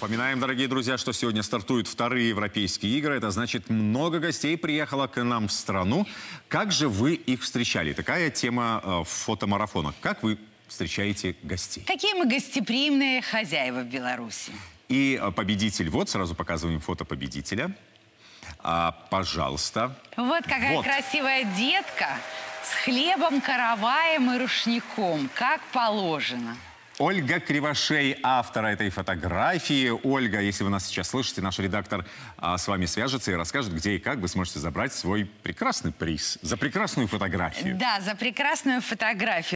Напоминаем, дорогие друзья, что сегодня стартуют вторые европейские игры. Это значит, много гостей приехало к нам в страну. Как же вы их встречали? Такая тема э, фотомарафона. Как вы встречаете гостей? Какие мы гостеприимные хозяева в Беларуси. И э, победитель. Вот сразу показываем фото победителя. А, пожалуйста. Вот какая вот. красивая детка с хлебом, караваем и рушником. Как положено. Ольга Кривошей, автор этой фотографии. Ольга, если вы нас сейчас слышите, наш редактор а, с вами свяжется и расскажет, где и как вы сможете забрать свой прекрасный приз за прекрасную фотографию. Да, за прекрасную фотографию.